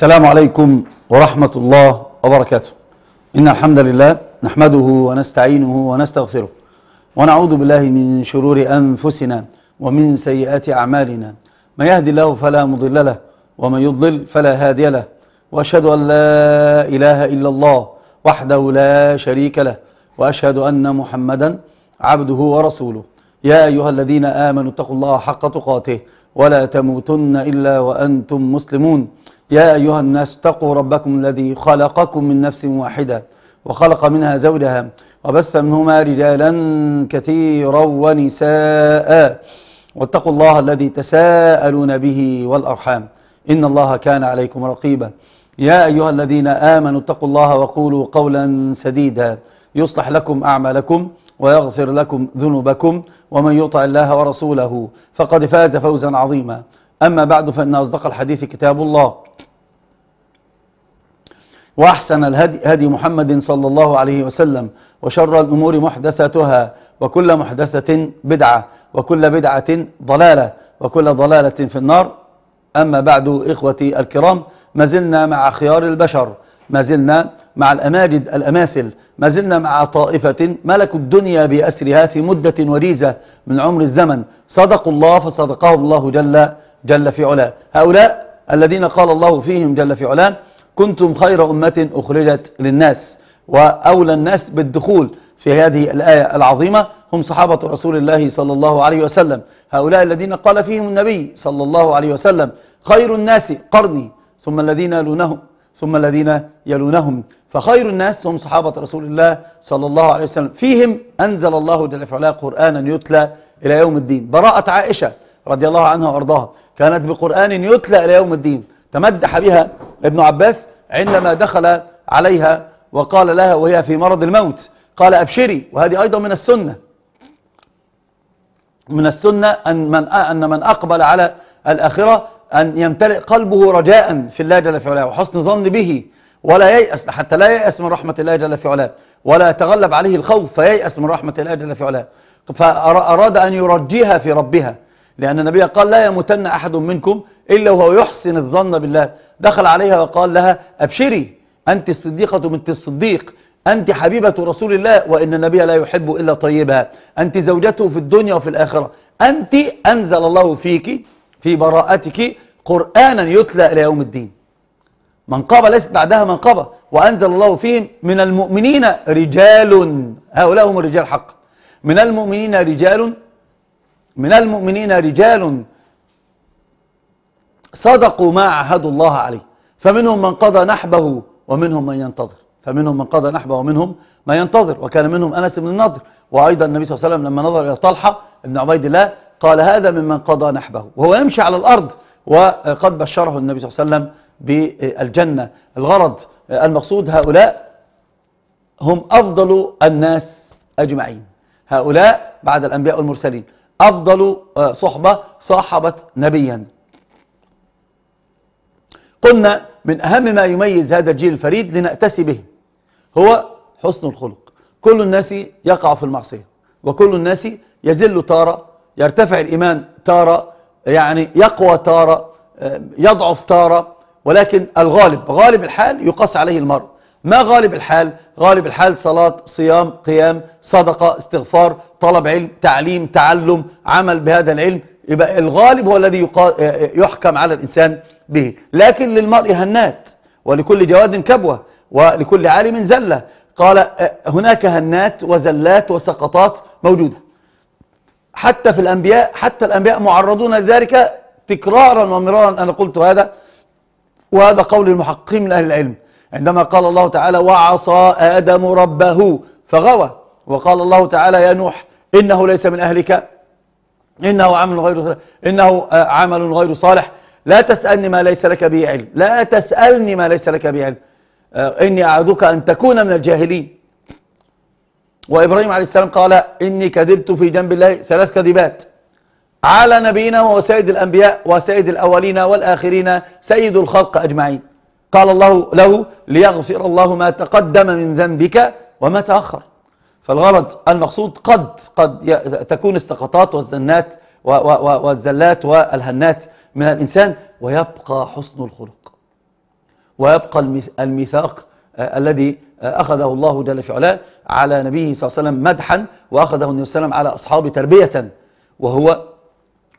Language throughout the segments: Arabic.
السلام عليكم ورحمة الله وبركاته إن الحمد لله نحمده ونستعينه ونستغفره ونعوذ بالله من شرور أنفسنا ومن سيئات أعمالنا ما يهدي الله فلا مضل له ومن يضلل فلا هادي له وأشهد أن لا إله إلا الله وحده لا شريك له وأشهد أن محمدا عبده ورسوله يا أيها الذين آمنوا اتقوا الله حق تقاته ولا تموتن إلا وأنتم مسلمون يا أيها الناس اتقوا ربكم الذي خلقكم من نفس واحدة وخلق منها زوجها وبث منهما رجالا كثيرا ونساء واتقوا الله الذي تساءلون به والأرحام إن الله كان عليكم رقيبا يا أيها الذين آمنوا اتقوا الله وقولوا قولا سديدا يصلح لكم أعمالكم ويغفر لكم ذنوبكم ومن يطع الله ورسوله فقد فاز فوزا عظيما أما بعد فإن أصدق الحديث كتاب الله وأحسن الهدي هدي محمد صلى الله عليه وسلم وشر الأمور محدثتها وكل محدثة بدعة وكل بدعة ضلالة وكل ضلالة في النار أما بعد إخوتي الكرام ما زلنا مع خيار البشر ما زلنا مع الأماجد الأماثل ما زلنا مع طائفة ملكوا الدنيا بأسرها في مدة وريزة من عمر الزمن صدقوا الله فصدقهم الله جل جل في علاه هؤلاء الذين قال الله فيهم جل في علا كنتم خير أمة أخرجت للناس وأولى الناس بالدخول في هذه الآية العظيمة هم صحابة رسول الله صلى الله عليه وسلم هؤلاء الذين قال فيهم النبي صلى الله عليه وسلم خير الناس قرني ثم الذين يلونهم ثم الذين يلونهم فخير الناس هم صحابة رسول الله صلى الله عليه وسلم فيهم أنزل الله جل وعلا قرآنا يتلى إلى يوم الدين براءة عائشة رضي الله عنها وأرضاها كانت بقرآن يتلى إلى يوم الدين تمدح بها ابن عباس عندما دخل عليها وقال لها وهي في مرض الموت قال أبشري وهذه أيضا من السنة من السنة أن من, أن من أقبل على الآخرة أن يمتلئ قلبه رجاء في الله جل في علاه وحسن ظن به ولا ييأس حتى لا ييأس من رحمة الله جل في علاه ولا يتغلب عليه الخوف فييأس من رحمة الله جل في علاه فأراد أن يرجيها في ربها لأن النبي قال لا يمتن أحد منكم إلا وهو يحسن الظن بالله دخل عليها وقال لها أبشري أنت الصديقة بنت الصديق أنت حبيبة رسول الله وإن النبي لا يحب إلا طيبها أنت زوجته في الدنيا وفي الآخرة أنت أنزل الله فيك في براءتك قرآنا يتلى إلى يوم الدين منقبة ليست بعدها منقبة وأنزل الله فيهم من المؤمنين رجال هؤلاء هم الرجال حقا من المؤمنين رجال من المؤمنين رجال صدقوا ما عهدوا الله عليه فمنهم من قضى نحبه ومنهم من ينتظر فمنهم من قضى نحبه ومنهم ما ينتظر وكان منهم أنس بن النضر وأيضا النبي صلى الله عليه وسلم لما نظر إلى طلحة بن عبيد الله قال هذا ممن قضى نحبه وهو يمشي على الأرض وقد بشره النبي صلى الله عليه وسلم بالجنة الغرض المقصود هؤلاء هم أفضل الناس أجمعين هؤلاء بعد الأنبياء والمرسلين أفضل صحبة صاحبت نبيا قلنا من أهم ما يميز هذا الجيل الفريد لنأتسي به هو حسن الخلق كل الناس يقع في المعصية وكل الناس يزل تارة يرتفع الإيمان تارة يعني يقوى تارة آه، يضعف تارة ولكن الغالب غالب الحال يقاس عليه المرء ما غالب الحال؟ غالب الحال صلاة صيام قيام صدقة استغفار طلب علم تعليم تعلم عمل بهذا العلم يبقى الغالب هو الذي آه، يحكم على الإنسان به لكن للمرء هنات ولكل جواد كبوة ولكل عالم زلة قال هناك هنات وزلات وسقطات موجودة حتى في الأنبياء حتى الأنبياء معرضون لذلك تكرارا ومرارا أنا قلت هذا وهذا قول المحققين من أهل العلم عندما قال الله تعالى وعصى آدم ربه فغوى وقال الله تعالى يا نوح إنه ليس من أهلك إنه عمل غير إنه عمل غير صالح لا تسألني ما ليس لك به علم لا تسألني ما ليس لك به علم آه، إني أعوذك أن تكون من الجاهلين وإبراهيم عليه السلام قال إني كذبت في جنب الله ثلاث كذبات على نبينا وسيد الأنبياء وسيد الأولين والآخرين سيد الخلق أجمعين قال الله له ليغفر الله ما تقدم من ذنبك وما تأخر فالغرض المقصود قد قد تكون السقطات والزنات والزلات والهنات من الإنسان ويبقى حسن الخلق ويبقى الميثاق آه، الذي آه، أخذه الله جل في علاه على نبيه صلى الله عليه وسلم مدحا وأخذه النبي صلى الله عليه وسلم على أصحابه تربية وهو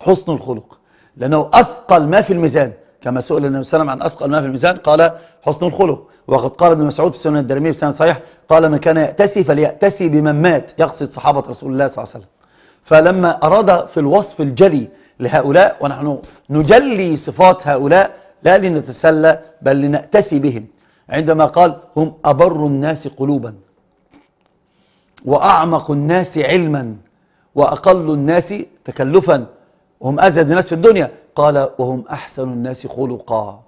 حسن الخلق لأنه أثقل ما في الميزان كما سئل النبي صلى الله عليه وسلم عن أثقل ما في الميزان قال حسن الخلق وقد قال ابن مسعود في السنن الدرمي بسند صحيح قال من كان يأتسي فليأتسي بمن مات يقصد صحابة رسول الله صلى الله عليه وسلم فلما أراد في الوصف الجلي لهؤلاء ونحن نجلي صفات هؤلاء لا لنتسلى بل لنأتسي بهم عندما قال هم أبر الناس قلوبا وأعمق الناس علما وأقل الناس تكلفا وهم أزهد الناس في الدنيا قال وهم أحسن الناس خلقا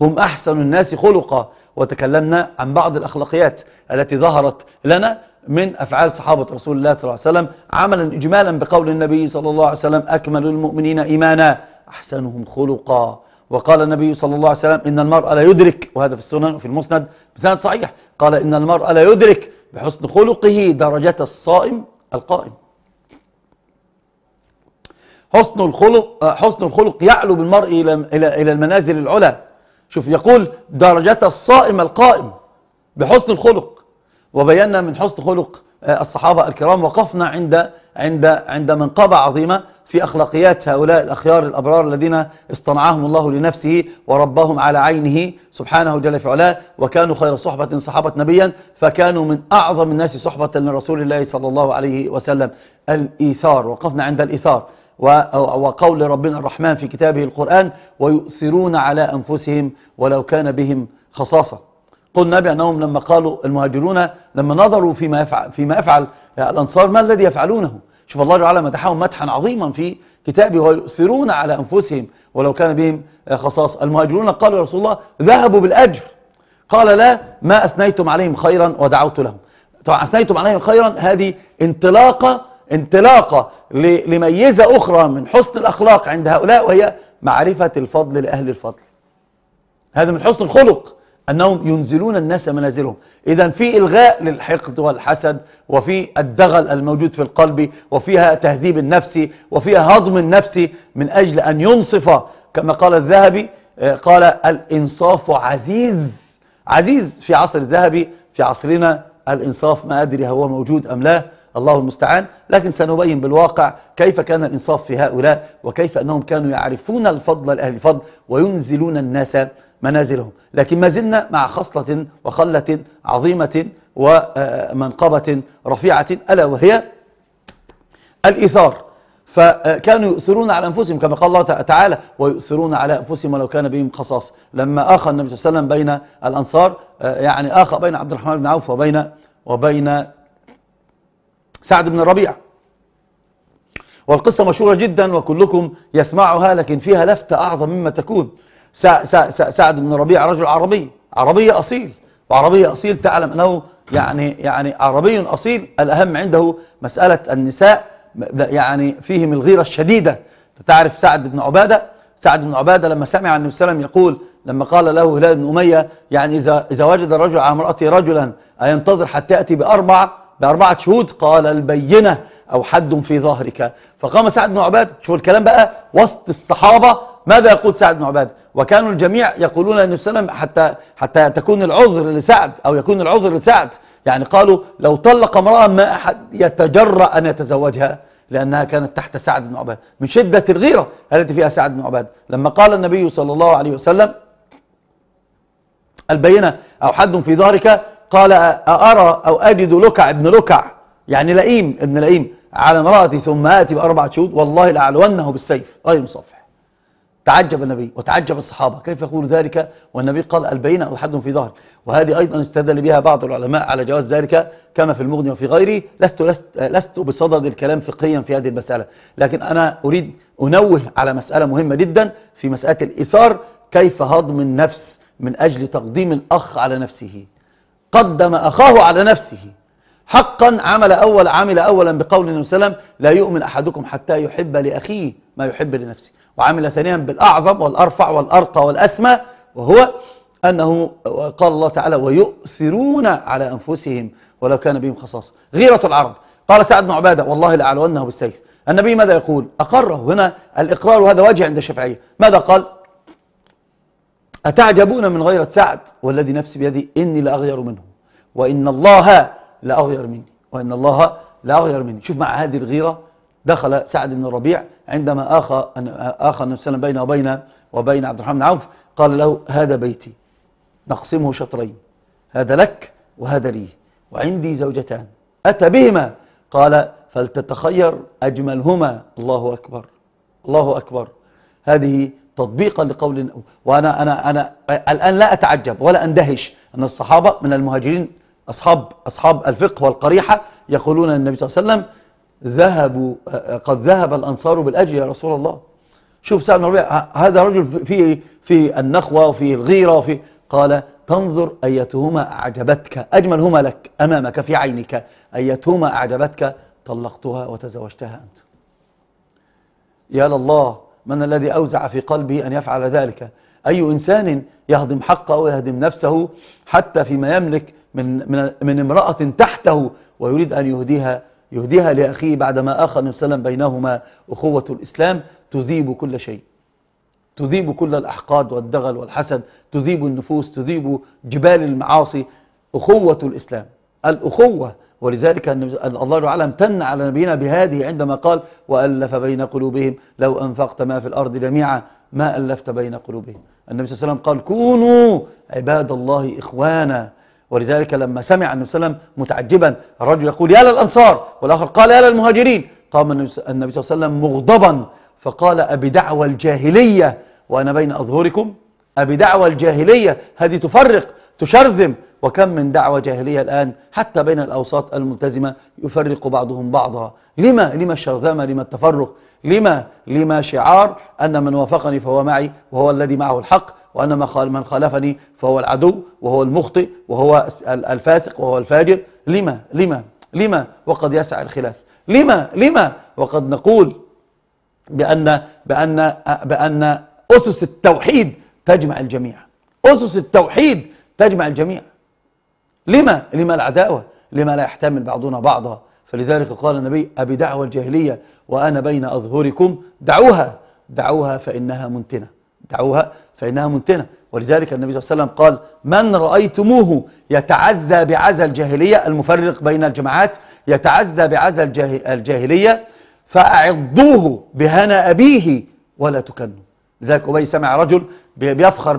هم أحسن الناس خلقا وتكلمنا عن بعض الأخلاقيات التي ظهرت لنا من أفعال صحابة رسول الله صلى الله عليه وسلم عملا إجمالا بقول النبي صلى الله عليه وسلم أكمل المؤمنين إيمانا أحسنهم خلقا وقال النبي صلى الله عليه وسلم إن المرء لا يدرك وهذا في السنن وفي المسند بسند صحيح قال إن المرء لا يدرك بحسن خلقه درجة الصائم القائم حسن الخلق حسن الخلق يعلو بالمرء إلى إلى إلى المنازل العلى شوف يقول درجة الصائم القائم بحسن الخلق وبينا من حسن خلق آه، الصحابة الكرام وقفنا عند عند عند منقبة عظيمة في أخلاقيات هؤلاء الأخيار الأبرار الذين اصطنعهم الله لنفسه وربهم على عينه سبحانه جل في علاه وكانوا خير صحبة صحابة نبيا فكانوا من أعظم الناس صحبة لرسول الله صلى الله عليه وسلم الإيثار وقفنا عند الإيثار وقول ربنا الرحمن في كتابه القرآن ويؤثرون على أنفسهم ولو كان بهم خصاصة قلنا بأنهم لما قالوا المهاجرون لما نظروا فيما يفعل, فيما يفعل الأنصار ما الذي يفعلونه شوف الله تعالى مدحهم مدحا عظيما في كتابه ويؤثرون على أنفسهم ولو كان بهم خصاص المهاجرون قالوا يا رسول الله ذهبوا بالأجر قال لا ما أثنيتم عليهم خيرا ودعوت لهم طبعا أثنيتم عليهم خيرا هذه انطلاقة انطلاقة لميزة أخرى من حسن الأخلاق عند هؤلاء وهي معرفة الفضل لأهل الفضل هذا من حسن الخلق أنهم ينزلون الناس منازلهم إذا في إلغاء للحقد والحسد وفي الدغل الموجود في القلب وفيها تهذيب النفسي وفيها هضم النفسي من أجل أن ينصف كما قال الذهبي آه، قال الإنصاف عزيز عزيز في عصر الذهبي في عصرنا الإنصاف ما أدري هو موجود أم لا الله المستعان لكن سنبين بالواقع كيف كان الإنصاف في هؤلاء وكيف أنهم كانوا يعرفون الفضل لأهل الفضل وينزلون الناس منازلهم لكن ما زلنا مع خصلة وخلة عظيمة ومنقبة رفيعة ألا وهي الإيثار فكانوا يؤثرون على أنفسهم كما قال الله تعالى ويؤثرون على أنفسهم ولو كان بهم خصاص لما آخى النبي صلى الله عليه وسلم بين الأنصار آه، يعني آخى بين عبد الرحمن بن عوف وبين وبين سعد بن الربيع والقصة مشهورة جدا وكلكم يسمعها لكن فيها لفتة أعظم مما تكون سعد بن ربيع رجل عربي عربي أصيل وعربي أصيل تعلم أنه يعني يعني عربي أصيل الأهم عنده مسألة النساء يعني فيهم الغيرة الشديدة تعرف سعد بن عبادة سعد بن عبادة لما سمع النبي صلى الله عليه وسلم يقول لما قال له هلال بن أمية يعني إذا, إذا وجد الرجل على امرأته رجلا أينتظر حتى يأتي بأربع بأربعة شهود قال البينة أو حد في ظهرك فقام سعد بن عبادة شوف الكلام بقى وسط الصحابة ماذا يقول سعد بن عباده وكانوا الجميع يقولون ان السلام حتى حتى تكون العذر لسعد او يكون العذر لسعد يعني قالوا لو طلق امراه ما احد يتجرأ ان يتزوجها لانها كانت تحت سعد بن عباده من شده الغيره التي فيها سعد بن عباده لما قال النبي صلى الله عليه وسلم البينه او حد في ظهرك قال أأرى أو أجد لكع ابن لكع يعني لئيم ابن لئيم على امرأتي ثم آتي بأربعة شهود والله لأعلونه بالسيف غير مصفح تعجب النبي وتعجب الصحابة كيف يقول ذلك والنبي قال البينة أو حد في ظهر وهذه أيضا استدل بها بعض العلماء على جواز ذلك كما في المغني وفي غيره لست, لست, لست بصدد الكلام فقهيا في هذه المسألة لكن أنا أريد أنوه على مسألة مهمة جدا في مسألة الايثار كيف هضم النفس من أجل تقديم الأخ على نفسه قدم أخاه على نفسه حقا عمل أول عمل أولا بقول النبي صلى الله عليه وسلم لا يؤمن أحدكم حتى يحب لأخيه ما يحب لنفسه وعمل ثانيا بالأعظم والأرفع والأرقى والأسمى وهو أنه قال الله تعالى ويؤثرون على أنفسهم ولو كان بهم خصاصة غيرة العرب قال سعد بن عبادة والله لأعلونه بالسيف النبي ماذا يقول أقره هنا الإقرار وهذا واجه عند الشافعية ماذا قال أتعجبون من غيرة سعد والذي نفسي بيدي إني لأغير منه وإن الله لأغير مني وإن الله لأغير مني شوف مع هذه الغيرة دخل سعد بن الربيع عندما آخى آخى النبي صلى الله عليه وسلم بينه وبين وبين عبد الرحمن بن عوف قال له هذا بيتي نقسمه شطرين هذا لك وهذا لي وعندي زوجتان أتى بهما قال فلتتخير أجملهما الله أكبر الله أكبر هذه تطبيقا لقول وأنا أنا أنا الآن لا أتعجب ولا أندهش أن الصحابة من المهاجرين أصحاب أصحاب الفقه والقريحة يقولون النبي صلى الله عليه وسلم ذهبوا آه، قد ذهب الأنصار بالأجل يا رسول الله شوف سعد بن ربيع هذا رجل فيه في النخوة وفي الغيرة وفي قال تنظر أيتهما أعجبتك أجملهما لك أمامك في عينك أيتهما أعجبتك طلقتها وتزوجتها أنت يا لله من الذي أوزع في قلبه أن يفعل ذلك أي إنسان يهضم حقه ويهدم نفسه حتى فيما يملك من, من, من امرأة تحته ويريد أن يهديها يهديها لأخيه بعدما أخى النبي صلى الله عليه وسلم بينهما أخوة الإسلام تذيب كل شيء تذيب كل الأحقاد والدغل والحسد تذيب النفوس تذيب جبال المعاصي أخوة الإسلام الأخوة ولذلك الله تعالى امتن على نبينا بهذه عندما قال وألف بين قلوبهم لو أنفقت ما في الأرض جميعا ما ألفت بين قلوبهم النبي صلى الله عليه وسلم قال كونوا عباد الله إخوانا ولذلك لما سمع النبي صلى الله عليه وسلم متعجبا الرجل يقول يا للأنصار والآخر قال يا للمهاجرين قام النبي صلى الله عليه وسلم مغضبا فقال أبدعوى الجاهلية وأنا بين أظهركم أبدعوى الجاهلية هذه تفرق تشرذم وكم من دعوة جاهلية الآن حتى بين الأوساط الملتزمة يفرق بعضهم بعضا لما لما الشرذمة لما التفرق لما لما شعار أن من وافقني فهو معي وهو الذي معه الحق وأن من خالفني فهو العدو وهو المخطئ وهو الفاسق وهو الفاجر لما لما لما وقد يسعى الخلاف لما لما وقد نقول بأن بأن بأن أسس التوحيد تجمع الجميع أسس التوحيد تجمع الجميع لما لما العداوة لما لا يحتمل بعضنا بعضا فلذلك قال النبي أبي دعوة الجاهلية وأنا بين أظهركم دعوها دعوها فإنها منتنة دعوها فإنها منتنة ولذلك النبي صلى الله عليه وسلم قال من رأيتموه يتعزى بعزى الجاهلية المفرق بين الجماعات يتعزى بعزى الجاهلية فأعضوه بهنا أبيه ولا تكنوا لذلك أبي سمع رجل بيفخر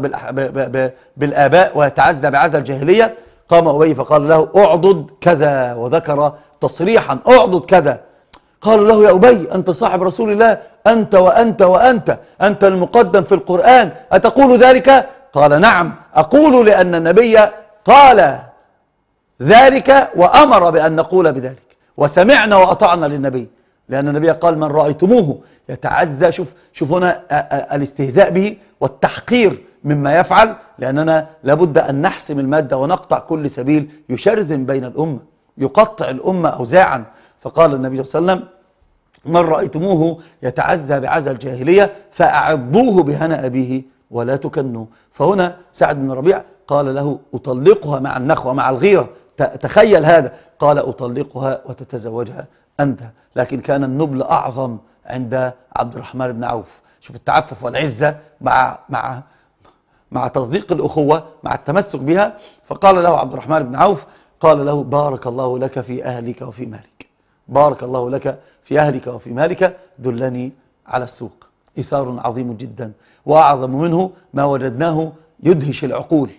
بالآباء ويتعزى بعزى الجاهلية قام أبي فقال له أعضد كذا وذكر تصريحا أعضد كذا قالوا له يا أبي أنت صاحب رسول الله أنت وأنت وأنت أنت المقدم في القرآن أتقول ذلك؟ قال نعم أقول لأن النبي قال ذلك وأمر بأن نقول بذلك وسمعنا وأطعنا للنبي لأن النبي قال من رأيتموه يتعزى شوف شوف هنا الاستهزاء به والتحقير مما يفعل لأننا لابد أن نحسم المادة ونقطع كل سبيل يشرزم بين الأمة يقطع الأمة أوزاعا فقال النبي صلى الله عليه وسلم من رأيتموه يتعزى بعزى الجاهلية فأعضوه بهنا أبيه ولا تكنوا فهنا سعد بن ربيع قال له أطلقها مع النخوة مع الغيرة تخيل هذا قال أطلقها وتتزوجها أنت لكن كان النبل أعظم عند عبد الرحمن بن عوف شوف التعفف والعزة مع مع مع تصديق الأخوة مع التمسك بها فقال له عبد الرحمن بن عوف قال له بارك الله لك في أهلك وفي مالك بارك الله لك في أهلك وفي مالك دلني على السوق إثار عظيم جدا وأعظم منه ما وجدناه يدهش العقول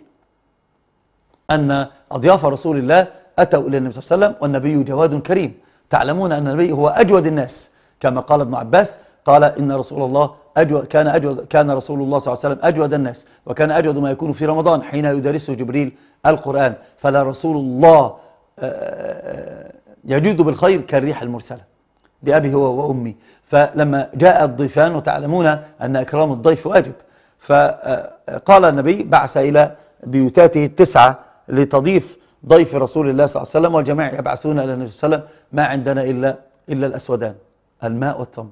أن أضياف رسول الله أتوا إلى النبي صلى الله عليه وسلم والنبي جواد كريم تعلمون أن النبي هو أجود الناس كما قال ابن عباس قال إن رسول الله أجود كان أجود كان رسول الله صلى الله عليه وسلم أجود الناس وكان أجود ما يكون في رمضان حين يدرسه جبريل القرآن فلا رسول الله آه، آه، آه، يجود بالخير كالريح المرسله بأبي هو وأمي فلما جاء الضيفان وتعلمون أن إكرام الضيف واجب فقال النبي بعث إلى بيوتاته التسعة لتضيف ضيف رسول الله صلى الله عليه وسلم والجماعة يبعثون إلى النبي صلى الله عليه وسلم ما عندنا إلا, إلا الأسودان الماء والتمر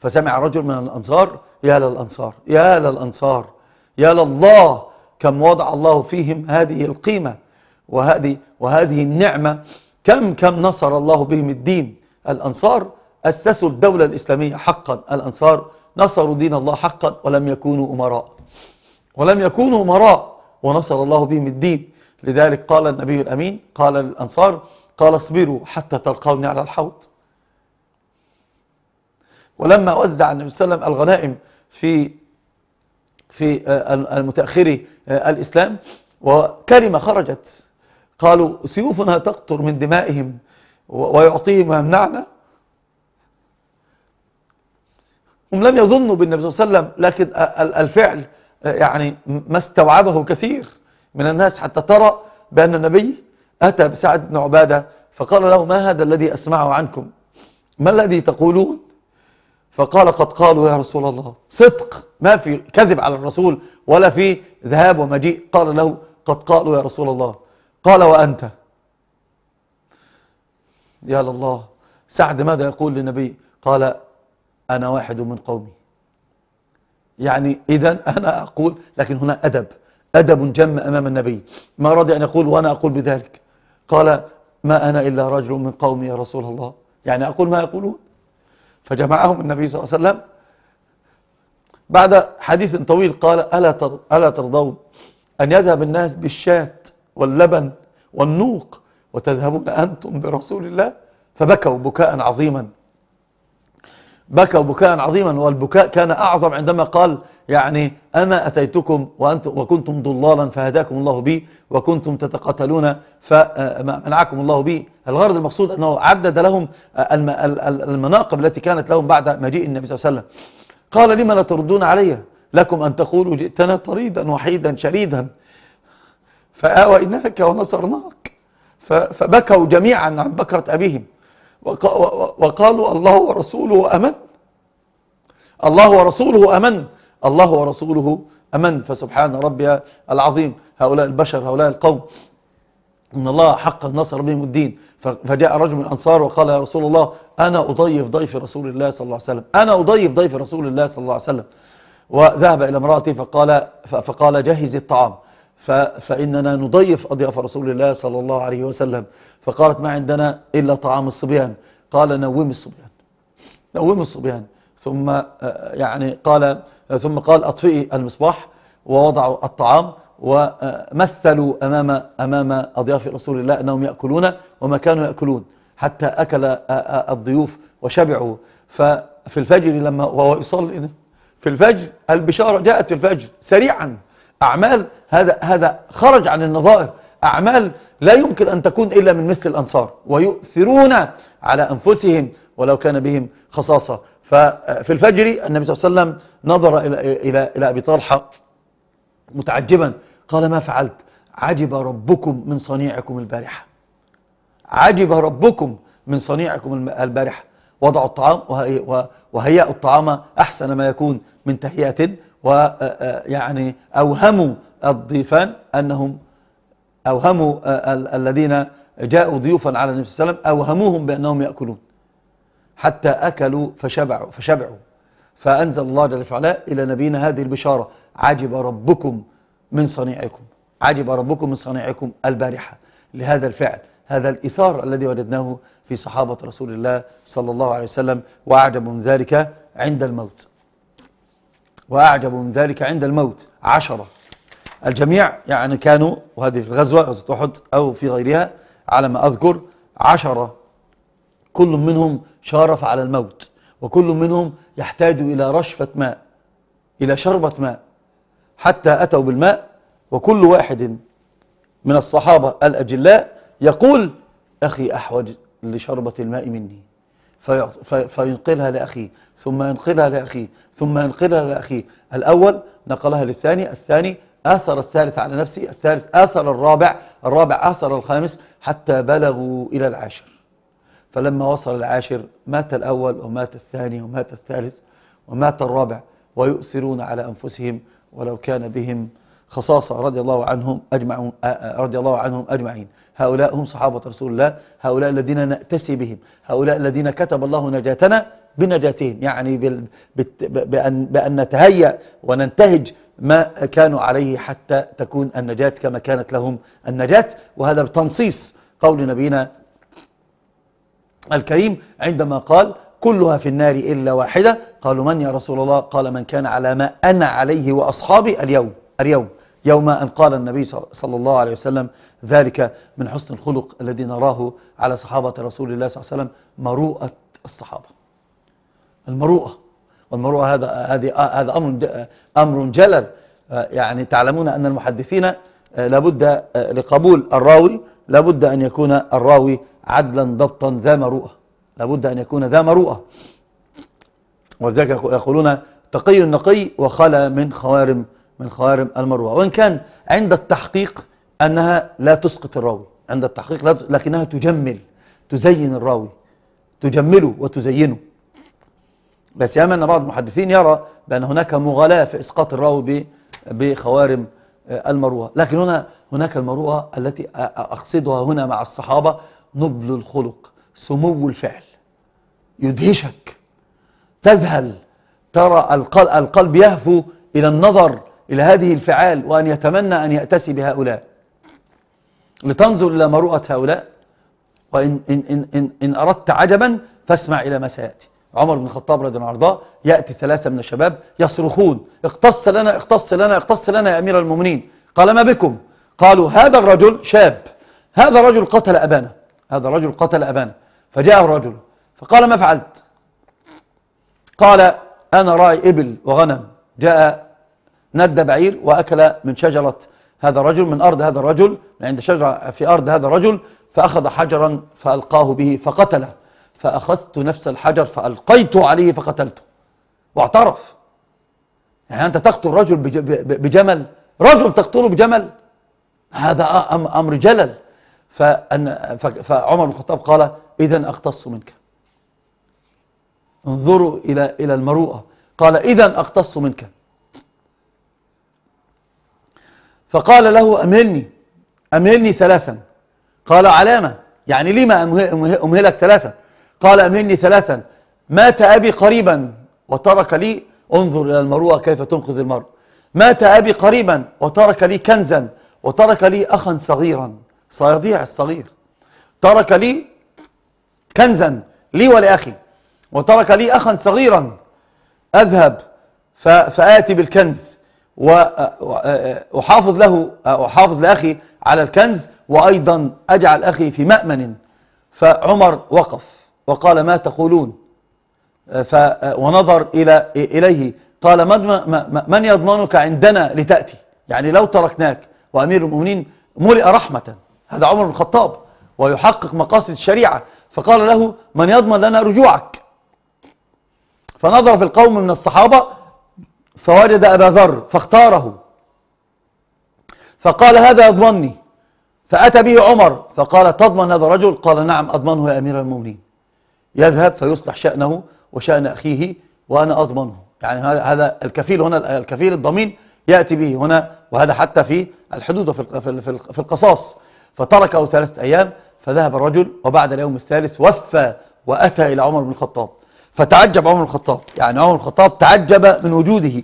فسمع رجل من الأنصار يا للأنصار يا للأنصار يا لله كم وضع الله فيهم هذه القيمة وهذه, وهذه النعمة كم كم نصر الله بهم الدين الأنصار أسسوا الدولة الإسلامية حقا الأنصار نصروا دين الله حقا ولم يكونوا أمراء ولم يكونوا أمراء ونصر الله بهم الدين لذلك قال النبي الأمين قال للأنصار قال اصبروا حتى تلقوني على الحوض ولما وزع النبي صلى الله عليه وسلم الغنائم في في المتأخري الإسلام وكلمة خرجت قالوا سيوفنا تقطر من دمائهم ويعطيه ما يمنعنا هم لم يظنوا بالنبي صلى الله عليه وسلم لكن الفعل يعني ما استوعبه كثير من الناس حتى ترى بأن النبي أتى بسعد بن عبادة فقال له ما هذا الذي أسمعه عنكم ما الذي تقولون فقال قد قالوا يا رسول الله صدق ما في كذب على الرسول ولا في ذهاب ومجيء قال له قد قالوا يا رسول الله قال وأنت يا لله سعد ماذا يقول للنبي قال أنا واحد من قومي يعني إذا أنا أقول لكن هنا أدب أدب جم أمام النبي ما رضي أن يقول وأنا أقول بذلك قال ما أنا إلا رجل من قومي يا رسول الله يعني أقول ما يقولون فجمعهم النبي صلى الله عليه وسلم بعد حديث طويل قال ألا, ألا ترضون أن يذهب الناس بالشاة واللبن والنوق وتذهبون أنتم برسول الله فبكوا بكاء عظيما بكوا بكاء عظيما والبكاء كان أعظم عندما قال يعني أما أتيتكم وأنتم وكنتم ضلالا فهداكم الله بي وكنتم تتقاتلون فمنعكم آه، الله بي الغرض المقصود أنه عدد لهم آه، المناقب التي كانت لهم بعد مجيء النبي صلى الله عليه وسلم قال لما لا تردون علي لكم أن تقولوا جئتنا طريدا وحيدا شريدا فآويناك ونصرناك فبكوا جميعا عن بكرة أبيهم وقالوا الله ورسوله أمن الله ورسوله أمن الله ورسوله أمن فسبحان ربي العظيم هؤلاء البشر هؤلاء القوم إن الله حقا نصر بهم الدين فجاء رجل من الأنصار وقال يا رسول الله أنا أضيف ضيف رسول الله صلى الله عليه وسلم أنا أضيف ضيف رسول الله صلى الله عليه وسلم وذهب إلى امرأته فقال, فقال جهزي الطعام فإننا نضيف أضياف رسول الله صلى الله عليه وسلم فقالت ما عندنا إلا طعام الصبيان قال نوم الصبيان نوم الصبيان ثم آه، يعني قال ثم قال أطفئي المصباح ووضعوا الطعام ومثلوا أمام أمام أضياف رسول الله أنهم يأكلون وما كانوا يأكلون حتى أكل آه، آه، الضيوف وشبعوا ففي الفجر لما وهو يصلي في الفجر البشارة جاءت في الفجر سريعا أعمال هذا هذا خرج عن النظائر أعمال لا يمكن أن تكون إلا من مثل الأنصار ويؤثرون على أنفسهم ولو كان بهم خصاصة ففي الفجر النبي صلى الله عليه وسلم نظر إلى, إلى, إلى أبي طلحة متعجبا قال ما فعلت عجب ربكم من صنيعكم البارحة عجب ربكم من صنيعكم البارحة وضعوا الطعام وهيئوا الطعام أحسن ما يكون من تهيئة ويعني آه، آه، أوهموا الضيفان أنهم أوهموا آه، الذين جاءوا ضيوفا على النبي صلى الله عليه وسلم أوهموهم بأنهم يأكلون حتى أكلوا فشبعوا, فشبعوا فأنزل الله جل وعلا إلى نبينا هذه البشارة عجب ربكم من صنيعكم عجب ربكم من صنيعكم البارحة لهذا الفعل هذا الإثار الذي وجدناه في صحابة رسول الله صلى الله عليه وسلم وأعجب من ذلك عند الموت وأعجب من ذلك عند الموت عشرة الجميع يعني كانوا وهذه في الغزوة غزوة أحد أو في غيرها على ما أذكر عشرة كل منهم شارف على الموت وكل منهم يحتاج إلى رشفة ماء إلى شربة ماء حتى أتوا بالماء وكل واحد من الصحابة الأجلاء يقول أخي أحوج لشربة الماء مني فينقلها لأخيه ثم ينقلها لأخيه ثم ينقلها لأخيه الأول نقلها للثاني الثاني آثر الثالث على نفسه الثالث آثر الرابع الرابع آثر الخامس حتى بلغوا إلى العاشر فلما وصل العاشر مات الأول ومات الثاني ومات الثالث ومات الرابع ويؤثرون على أنفسهم ولو كان بهم خصاصة رضي الله عنهم أجمعون رضي الله عنهم أجمعين هؤلاء هم صحابة رسول الله هؤلاء الذين نأتسي بهم هؤلاء الذين كتب الله نجاتنا بنجاتهم يعني بال... بت... بأن... بأن نتهيأ وننتهج ما كانوا عليه حتى تكون النجاة كما كانت لهم النجاة وهذا بتنصيص قول نبينا الكريم عندما قال كلها في النار إلا واحدة قالوا من يا رسول الله قال من كان على ما أنا عليه وأصحابي اليوم اليوم يوم أن قال النبي صلى الله عليه وسلم ذلك من حسن الخلق الذي نراه على صحابة رسول الله صلى الله عليه وسلم مروءة الصحابة المروءة والمروءة هذا هذه هذا أمر أمر جلل يعني تعلمون أن المحدثين لابد لقبول الراوي لابد أن يكون الراوي عدلا ضبطا ذا مروءة لابد أن يكون ذا مروءة ولذلك يقولون تقي النقي وخلى من خوارم من خوارم المروة وإن كان عند التحقيق أنها لا تسقط الراوي عند التحقيق لا لكنها تجمل تزين الراوي تجمله وتزينه لا سيما أن بعض المحدثين يرى بأن هناك مغالاة في إسقاط الراوي بخوارم آه، المروة لكن هنا هناك المروة التي أقصدها هنا مع الصحابة نبل الخلق سمو الفعل يدهشك تذهل ترى القلب يهفو إلى النظر إلى هذه الفعال وأن يتمنى أن يأتسي بهؤلاء لتنظر إلى مروءة هؤلاء وإن إن إن إن إن أردت عجبا فاسمع إلى ما سيأتي عمر بن الخطاب رضي الله عنه يأتي ثلاثة من الشباب يصرخون اقتص لنا اقتص لنا اقتص لنا يا أمير المؤمنين قال ما بكم قالوا هذا الرجل شاب هذا الرجل قتل أبانا هذا الرجل قتل أبانا فجاءه الرجل فقال ما فعلت قال أنا راعي إبل وغنم جاء ند بعير وأكل من شجرة هذا الرجل من أرض هذا الرجل من عند شجرة في أرض هذا الرجل فأخذ حجرا فألقاه به فقتله فأخذت نفس الحجر فألقيته عليه فقتلته واعترف يعني أنت تقتل رجل بجمل رجل تقتله بجمل هذا أمر جلل فأن فعمر بن الخطاب قال إذا أقتص منك انظروا إلى إلى المروءة قال إذا أقتص منك فقال له أمهلني أمهلني ثلاثا قال علامة يعني لما أمهلك ثلاثا قال أمهلني ثلاثا مات أبي قريبا وترك لي انظر إلى المروءة كيف تنقذ المرء مات أبي قريبا وترك لي كنزا وترك لي أخا صغيرا سيضيع الصغير ترك لي كنزا لي ولأخي وترك لي أخا صغيرا أذهب فآتي بالكنز وأحافظ له أحافظ لأخي على الكنز وأيضا أجعل أخي في مأمن فعمر وقف وقال ما تقولون ف ونظر إلى إليه قال من يضمنك عندنا لتأتي يعني لو تركناك وأمير المؤمنين ملئ رحمة هذا عمر بن الخطاب ويحقق مقاصد الشريعة فقال له من يضمن لنا رجوعك فنظر في القوم من الصحابة فوجد أبا ذر فاختاره فقال هذا أضمني فأتى به عمر فقال تضمن هذا الرجل قال نعم أضمنه يا أمير المؤمنين يذهب فيصلح شأنه وشأن أخيه وأنا أضمنه يعني هذا الكفيل هنا الكفيل الضمين يأتي به هنا وهذا حتى في الحدود في القصاص فتركه ثلاثة أيام فذهب الرجل وبعد اليوم الثالث وفى وأتى إلى عمر بن الخطاب فتعجب عمر الخطاب يعني عمر الخطاب تعجب من وجوده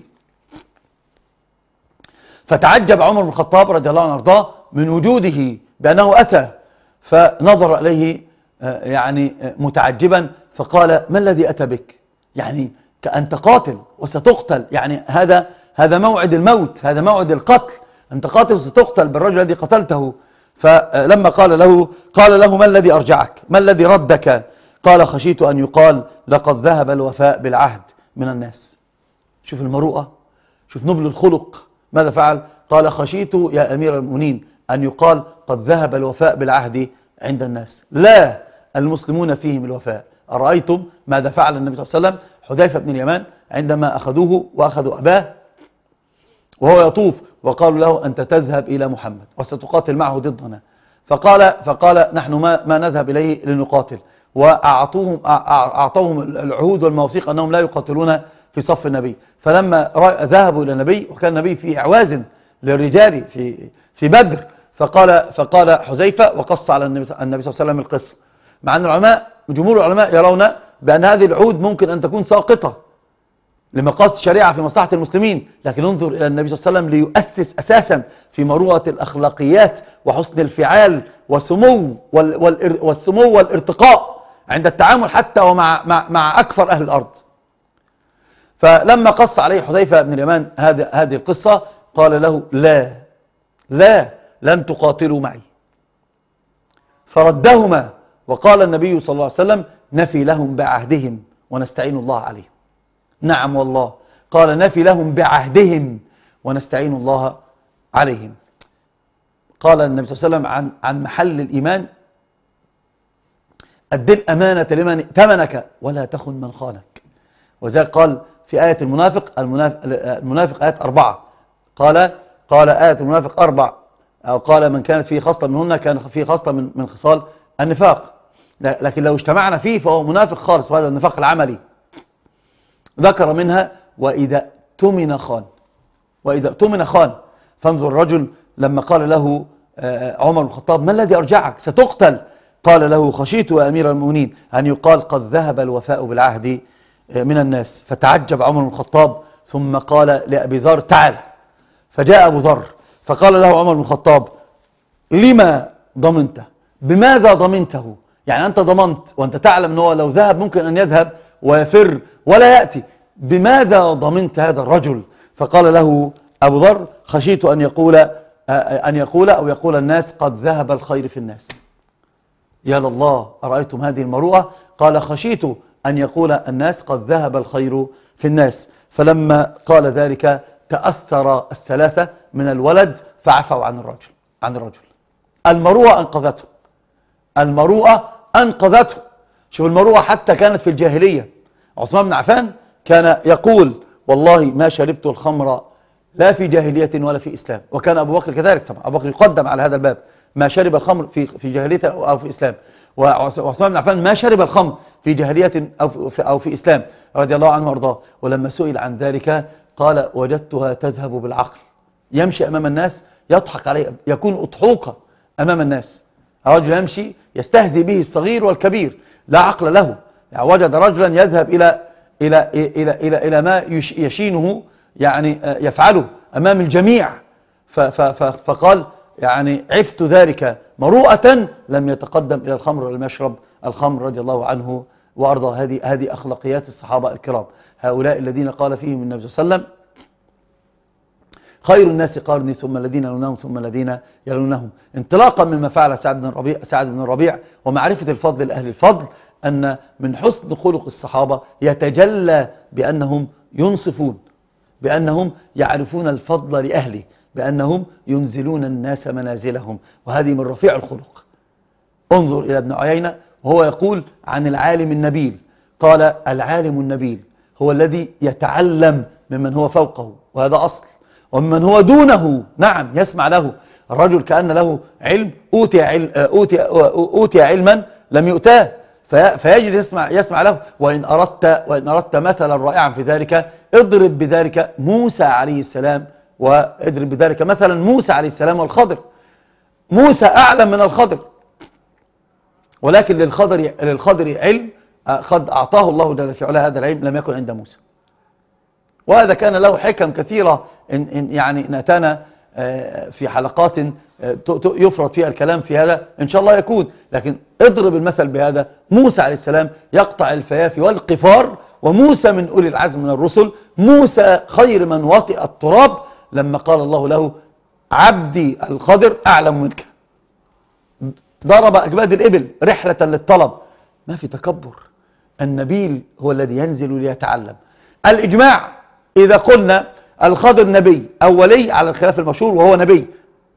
فتعجب عمر بن الخطاب رضي الله عنه وارضاه من وجوده بأنه أتى فنظر إليه آه، يعني آه، متعجبا فقال ما الذي أتى بك يعني كانت قاتل وستقتل يعني هذا هذا موعد الموت هذا موعد القتل أنت قاتل وستقتل بالرجل الذي قتلته فلما قال له قال له ما الذي أرجعك ما الذي ردك قال خشيت أن يقال لقد ذهب الوفاء بالعهد من الناس شوف المروءة شوف نبل الخلق ماذا فعل قال خشيت يا أمير المؤمنين أن يقال قد ذهب الوفاء بالعهد عند الناس لا المسلمون فيهم الوفاء أرأيتم ماذا فعل النبي صلى الله عليه وسلم حذيفة بن اليمان عندما أخذوه وأخذوا أباه وهو يطوف وقالوا له أنت تذهب إلى محمد وستقاتل معه ضدنا فقال فقال نحن ما, ما نذهب إليه لنقاتل وأعطوهم أعطوهم العهود والمواثيق أنهم لا يقاتلون في صف النبي فلما ذهبوا إلى النبي وكان النبي في إعواز للرجال في في بدر فقال فقال حذيفة وقص على النبي صلى الله عليه وسلم القصة مع أن العلماء جمهور العلماء يرون بأن هذه العهود ممكن أن تكون ساقطة لمقاصد الشريعة في مصلحة المسلمين لكن انظر إلى النبي صلى الله عليه وسلم ليؤسس أساسا في مروءة الأخلاقيات وحسن الفعال وسمو والسمو والارتقاء عند التعامل حتى ومع مع, مع أكثر أهل الأرض فلما قص عليه حذيفة بن اليمان هذه هذه القصة قال له لا لا لن تقاتلوا معي فردهما وقال النبي صلى الله عليه وسلم نفي لهم بعهدهم ونستعين الله عليهم نعم والله قال نفي لهم بعهدهم ونستعين الله عليهم قال النبي صلى الله عليه وسلم عن, عن محل الإيمان أدي الأمانة لمن ائتمنك ولا تخن من خانك وذلك قال في آية المنافق المنافق, آية أربعة قال قال آية المنافق أربع أو قال من كانت فيه خصلة منهن كان فيه خصلة من, من خصال النفاق لكن لو اجتمعنا فيه فهو منافق خالص وهذا النفاق العملي ذكر منها وإذا اؤتمن خان وإذا اؤتمن خان فانظر الرجل لما قال له آه، عمر بن الخطاب ما الذي أرجعك ستقتل قال له خشيت يا أمير المؤمنين أن يقال قد ذهب الوفاء بالعهد آه، من الناس فتعجب عمر بن الخطاب ثم قال لأبي ذر تعال فجاء أبو ذر فقال له عمر بن الخطاب لما ضمنته بماذا ضمنته يعني أنت ضمنت وأنت تعلم أنه لو ذهب ممكن أن يذهب ويفر ولا يأتي بماذا ضمنت هذا الرجل فقال له أبو ذر خشيت أن يقول آه، آه، أن يقول أو يقول الناس قد ذهب الخير في الناس يا لله أرأيتم هذه المروءة قال خشيت أن يقول الناس قد ذهب الخير في الناس فلما قال ذلك تأثر الثلاثة من الولد فعفوا عن الرجل عن الرجل المروءة أنقذته المروءة أنقذته شوف المروءة حتى كانت في الجاهلية عثمان بن عفان كان يقول والله ما شربت الخمر لا في جاهلية ولا في إسلام وكان أبو بكر كذلك طبعا أبو بكر يقدم على هذا الباب ما شرب الخمر في في جاهليه او في اسلام وعثمان بن عفان ما شرب الخمر في جاهليه او في او في اسلام رضي الله عنه وارضاه ولما سئل عن ذلك قال وجدتها تذهب بالعقل يمشي امام الناس يضحك عليه يكون اضحوكه امام الناس رجل يمشي يستهزئ به الصغير والكبير لا عقل له يعني وجد رجلا يذهب الى الى الى الى الى, إلى ما يشينه يعني آه، يفعله امام الجميع فقال يعني عفت ذلك مروءة لم يتقدم إلى الخمر ولم يشرب الخمر رضي الله عنه وأرضى هذه هذه أخلاقيات الصحابة الكرام هؤلاء الذين قال فيهم النبي صلى الله عليه وسلم خير الناس قرني ثم الذين يلونهم ثم الذين يلونهم انطلاقا مما فعل سعد بن الربيع سعد بن الربيع ومعرفة الفضل لأهل الفضل أن من حسن خلق الصحابة يتجلى بأنهم ينصفون بأنهم يعرفون الفضل لأهله بأنهم ينزلون الناس منازلهم وهذه من رفيع الخلق انظر إلى ابن عيينة وهو يقول عن العالم النبيل قال العالم النبيل هو الذي يتعلم ممن هو فوقه وهذا أصل ومن هو دونه نعم يسمع له الرجل كأن له علم أوتي, علم أوتي, أوتي علما لم يؤتاه فيجد يسمع, يسمع له وإن أردت, وإن أردت مثلا رائعا في ذلك اضرب بذلك موسى عليه السلام واضرب بذلك مثلا موسى عليه السلام والخضر موسى أعلم من الخضر ولكن للخضر للخضر علم قد أعطاه الله جل في هذا العلم لم يكن عند موسى وهذا كان له حكم كثيرة إن إن يعني نأتانا آه، في حلقات آه، يفرض فيها الكلام في هذا إن شاء الله يكون لكن اضرب المثل بهذا موسى عليه السلام يقطع الفيافي والقفار وموسى من أولي العزم من الرسل موسى خير من وطئ التراب لما قال الله له عبدي الخضر أعلم منك ضرب أكباد الإبل رحلة للطلب ما في تكبر النبيل هو الذي ينزل ليتعلم الإجماع إذا قلنا الخضر نبي أولي على الخلاف المشهور وهو نبي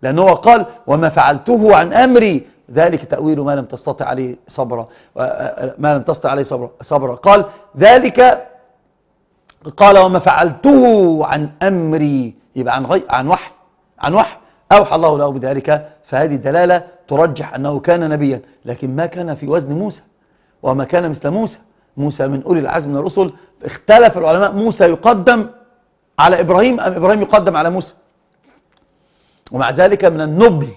لأنه قال وما فعلته عن أمري ذلك تأويل ما لم تستطع عليه صبرا ما لم تستطع عليه صبرا صبرا قال ذلك قال وما فعلته عن أمري يبقى عن غي عن وحي عن وحي أوحى الله له بذلك فهذه الدلالة ترجح أنه كان نبيا لكن ما كان في وزن موسى وما كان مثل موسى موسى من أولي العزم من الرسل اختلف العلماء موسى يقدم على إبراهيم أم إبراهيم يقدم على موسى ومع ذلك من النبل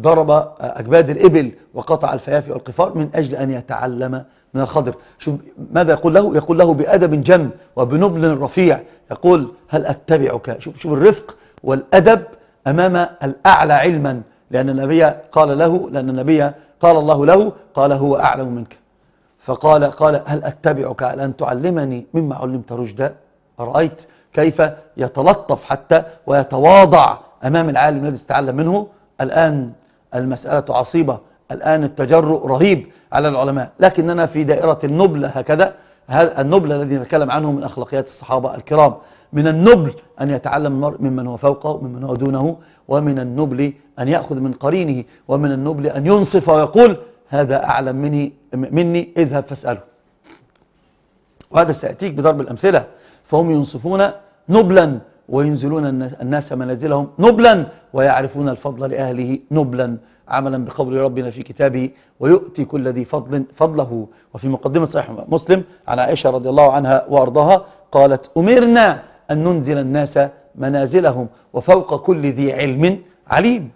ضرب أكباد الإبل وقطع الفيافي والقفار من أجل أن يتعلم من الخضر شوف ماذا يقول له يقول له بأدب جم وبنبل رفيع يقول هل أتبعك شوف شوف الرفق والأدب أمام الأعلى علما لأن النبي قال له لأن النبي قال الله له قال هو أعلم منك فقال قال هل أتبعك على أن تعلمني مما علمت رشدا أرأيت كيف يتلطف حتى ويتواضع أمام العالم الذي استعلم منه الآن المسألة عصيبة الآن التجرؤ رهيب على العلماء لكننا في دائرة النبل هكذا النبل الذي نتكلم عنه من أخلاقيات الصحابة الكرام من النبل أن يتعلم المرء ممن هو فوقه وممن هو دونه ومن النبل أن يأخذ من قرينه ومن النبل أن ينصف ويقول هذا أعلم مني, مني اذهب فاسأله وهذا سيأتيك بضرب الأمثلة فهم ينصفون نبلا وينزلون الناس منازلهم نبلا ويعرفون الفضل لأهله نبلا عملا بقول ربنا في كتابه ويؤتي كل ذي فضل فضله وفي مقدمة صحيح مسلم عن عائشة رضي الله عنها وأرضاها قالت أمرنا أن ننزل الناس منازلهم وفوق كل ذي علم عليم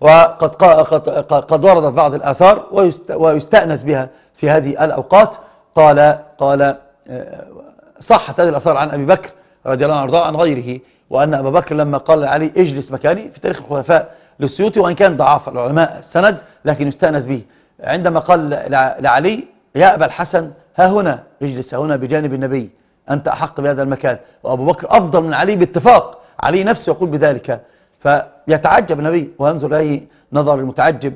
وقد قد قد وردت بعض الآثار ويستأنس بها في هذه الأوقات قال قال آه، صحت هذه الآثار عن أبي بكر رضي الله عنه وارضاه عن غيره وأن أبا بكر لما قال لعلي اجلس مكاني في تاريخ الخلفاء للسيوطي وإن كان ضعاف العلماء السند لكن يستأنس به عندما قال لعلي يا أبا الحسن ها هنا اجلس هنا بجانب النبي أنت أحق بهذا المكان وأبو بكر أفضل من علي باتفاق علي نفسه يقول بذلك فيتعجب النبي وينظر إليه نظر المتعجب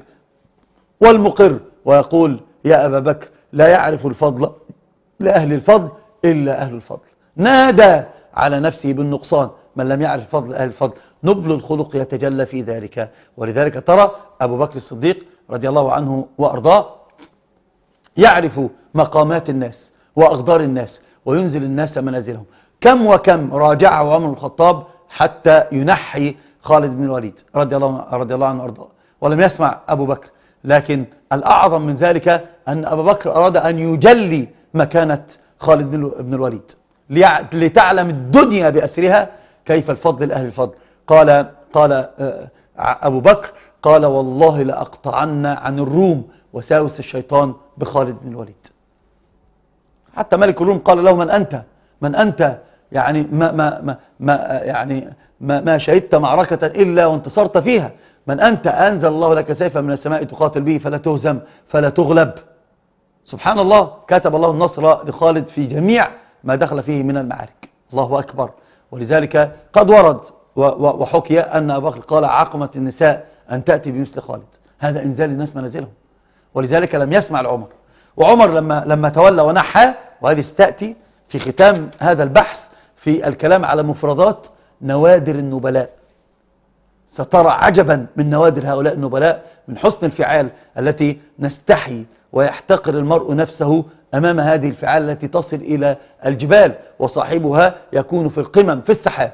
والمقر ويقول يا أبا بكر لا يعرف الفضل لأهل الفضل إلا أهل الفضل نادى على نفسه بالنقصان من لم يعرف فضل أهل الفضل نبل الخلق يتجلى في ذلك ولذلك ترى أبو بكر الصديق رضي الله عنه وأرضاه يعرف مقامات الناس وأقدار الناس وينزل الناس منازلهم كم وكم راجعه عمر الخطاب حتى ينحي خالد بن الوليد رضي الله رضي الله عنه وارضاه ولم يسمع ابو بكر لكن الاعظم من ذلك ان أبو بكر اراد ان يجلي مكانه خالد بن الوليد لتعلم الدنيا بأسرها كيف الفضل لأهل الفضل قال قال آه، آه، أبو بكر قال والله لأقطعن عن الروم وساوس الشيطان بخالد بن الوليد حتى ملك الروم قال له من أنت من أنت يعني ما ما ما, ما يعني ما, ما شهدت معركة إلا وانتصرت فيها من أنت أنزل الله لك سيفا من السماء تقاتل به فلا تهزم فلا تغلب سبحان الله كتب الله النصر لخالد في جميع ما دخل فيه من المعارك الله أكبر ولذلك قد ورد وحكي أن أبا بكر قال عقمت النساء أن تأتي بمثل خالد هذا إنزال الناس منازلهم ولذلك لم يسمع لعمر وعمر لما لما تولى ونحى وهذه ستأتي في ختام هذا البحث في الكلام على مفردات نوادر النبلاء سترى عجبا من نوادر هؤلاء النبلاء من حسن الفعال التي نستحي ويحتقر المرء نفسه أمام هذه الفعال التي تصل إلى الجبال وصاحبها يكون في القمم في السحاب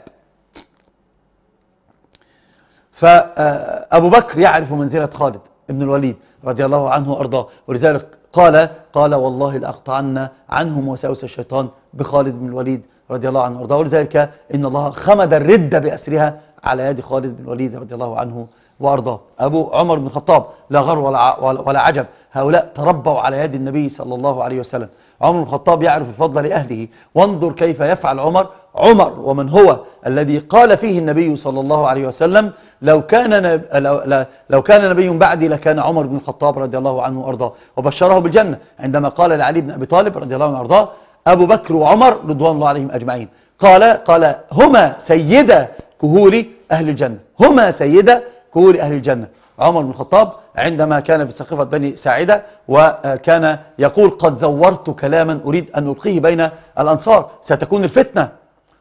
فأبو بكر يعرف منزلة خالد بن الوليد رضي الله عنه وأرضاه ولذلك قال قال والله لأقطعن عنهم وساوس الشيطان بخالد بن الوليد رضي الله عنه وأرضاه ولذلك إن الله خمد الردة بأسرها على يد خالد بن الوليد رضي الله عنه وارضاه ابو عمر بن الخطاب لا غر ولا ولا عجب هؤلاء تربوا على يد النبي صلى الله عليه وسلم عمر بن الخطاب يعرف الفضل لاهله وانظر كيف يفعل عمر عمر ومن هو الذي قال فيه النبي صلى الله عليه وسلم لو كان لو... لو كان نبي بعدي لكان عمر بن الخطاب رضي الله عنه وارضاه وبشره بالجنه عندما قال لعلي بن ابي طالب رضي الله عنه وارضاه ابو بكر وعمر رضوان الله عليهم اجمعين قال قال هما سيدا كهول اهل الجنه هما سيدا كور أهل الجنة عمر بن الخطاب عندما كان في سقيفة بني ساعدة وكان يقول قد زورت كلاما أريد أن ألقيه بين الأنصار ستكون الفتنة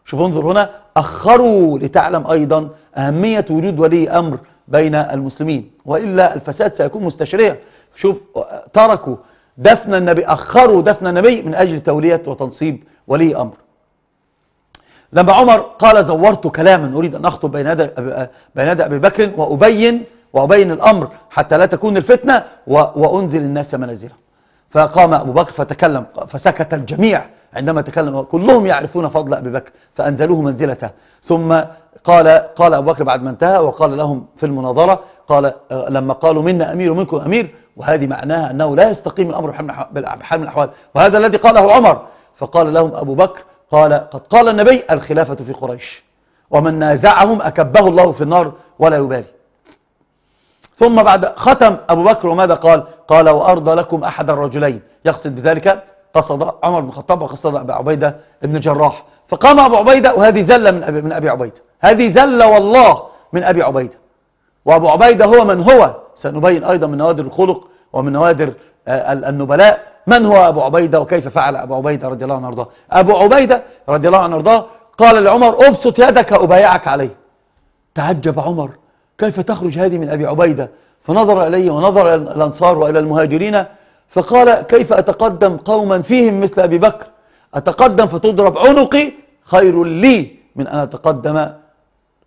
شوف انظر هنا أخروا لتعلم أيضا أهمية وجود ولي أمر بين المسلمين وإلا الفساد سيكون مستشريا شوف تركوا دفن النبي أخروا دفن النبي من أجل تولية وتنصيب ولي أمر لما عمر قال زورت كلاما أريد أن أخطب بين يدي بين يدي أبي بكر وأبين وأبين الأمر حتى لا تكون الفتنة وأنزل الناس منازلهم فقام أبو بكر فتكلم فسكت الجميع عندما تكلم كلهم يعرفون فضل أبي بكر فأنزلوه منزلته ثم قال قال أبو بكر بعد ما انتهى وقال لهم في المناظرة قال آه، لما قالوا منا أمير ومنكم أمير وهذه معناها أنه لا يستقيم الأمر بحال من الأحوال وهذا الذي قاله عمر فقال لهم أبو بكر قال قد قال النبي الخلافة في قريش ومن نازعهم أكبه الله في النار ولا يبالي ثم بعد ختم أبو بكر وماذا قال قال وأرضى لكم أحد الرجلين يقصد بذلك قصد عمر بن الخطاب وقصد أبا عبيدة بن الجراح فقام أبو عبيدة وهذه زلة من أبي, من أبي عبيدة هذه زلة والله من أبي عبيدة وأبو عبيدة هو من هو سنبين أيضا من نوادر الخلق ومن نوادر آه، النبلاء من هو أبو عبيدة وكيف فعل أبو عبيدة رضي الله عنه وارضاه أبو عبيدة رضي الله عنه وارضاه قال لعمر أبسط يدك أبايعك عليه تعجب عمر كيف تخرج هذه من أبي عبيدة فنظر إليه ونظر إلى الأنصار وإلى المهاجرين فقال كيف أتقدم قوما فيهم مثل أبي بكر أتقدم فتضرب عنقي خير لي من أن أتقدم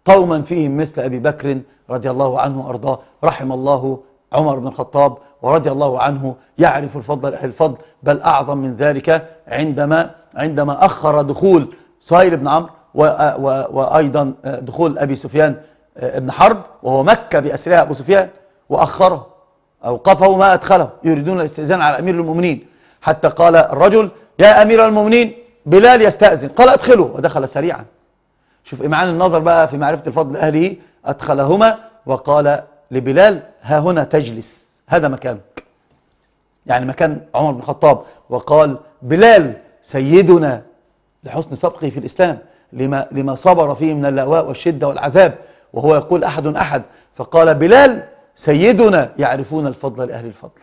قوما فيهم مثل أبي بكر رضي الله عنه وأرضاه رحم الله عمر بن الخطاب ورضي الله عنه يعرف الفضل الفضل بل أعظم من ذلك عندما عندما أخر دخول سهيل بن عمرو وأيضا دخول أبي سفيان بن حرب وهو مكة بأسرها أبو سفيان وأخره أوقفه ما أدخله يريدون الاستئذان على أمير المؤمنين حتى قال الرجل يا أمير المؤمنين بلال يستأذن قال أدخله ودخل سريعا شوف إمعان إيه النظر بقى في معرفة الفضل أهله أدخلهما وقال لبلال ها هنا تجلس هذا مكانك يعني مكان عمر بن الخطاب وقال بلال سيدنا لحسن سبقه في الإسلام لما, لما صبر فيه من اللأواء والشدة والعذاب وهو يقول أحد أحد فقال بلال سيدنا يعرفون الفضل لأهل الفضل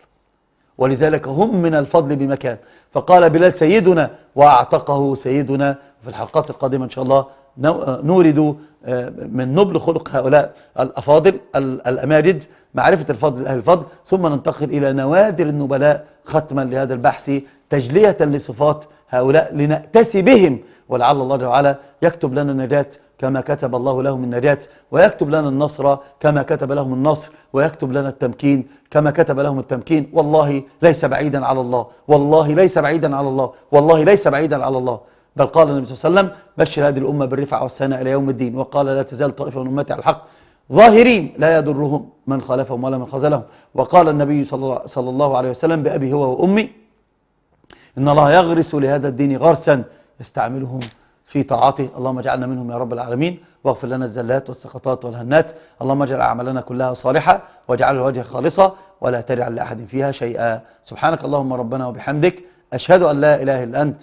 ولذلك هم من الفضل بمكان فقال بلال سيدنا وأعتقه سيدنا في الحلقات القادمة إن شاء الله آه، نورد آه، من نبل خلق هؤلاء الأفاضل الأماجد معرفة الفضل لأهل الفضل ثم ننتقل إلى نوادر النبلاء ختما لهذا البحث تجلية لصفات هؤلاء لنأتسي بهم ولعل الله جل وعلا يكتب لنا النجاة كما كتب الله لهم النجاة ويكتب لنا النصر كما كتب لهم النصر ويكتب لنا التمكين كما كتب لهم التمكين والله ليس بعيدا على الله والله ليس بعيدا على الله والله ليس بعيدا على الله بل قال النبي صلى الله عليه وسلم بشر هذه الأمة بالرفعة والسنة إلى يوم الدين وقال لا تزال طائفة من أمتي على الحق ظاهرين لا يضرهم من خالفهم ولا من خذلهم وقال النبي صلى الله عليه وسلم بأبي هو وأمي إن الله يغرس لهذا الدين غرسا يستعملهم في طاعته اللهم اجعلنا منهم يا رب العالمين واغفر لنا الزلات والسقطات والهنات اللهم اجعل أعمالنا كلها صالحة واجعل الوجه خالصة ولا تجعل لأحد فيها شيئا سبحانك اللهم ربنا وبحمدك أشهد أن لا إله إلا أنت